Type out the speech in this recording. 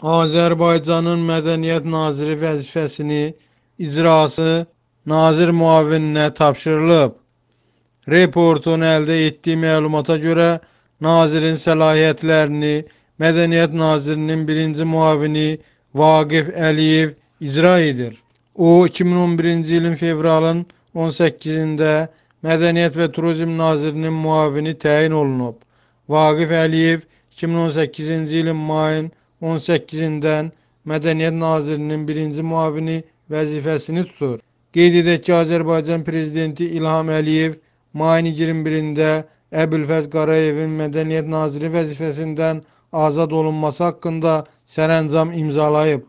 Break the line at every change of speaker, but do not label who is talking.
Azərbaycanın Mədəniyyət Naziri vəzifəsini icrası nazir muavininə tapşırılıb. Reportun əldə etdiyi məlumata görə nazirin səlahiyyətlərini Mədəniyyət Nazirinin birinci muavini Vaqif Əliyev icra edir. O 2011-ci ilin fevralın 18-də Mədəniyyət və Turizm Nazirinin muavini təyin olunub. Vaqif Əliyev 2018-ci ilin mayın 18-dən Mədəniyyət Nazirinin birinci müavini vəzifəsini tutur. Qeyd edək ki, Azərbaycan Prezidenti İlham Əliyev mayın 21-də Əbülfəz Qarayevin Mədəniyyət Naziri vəzifəsindən azad olunması haqqında sərəncam imzalayıb.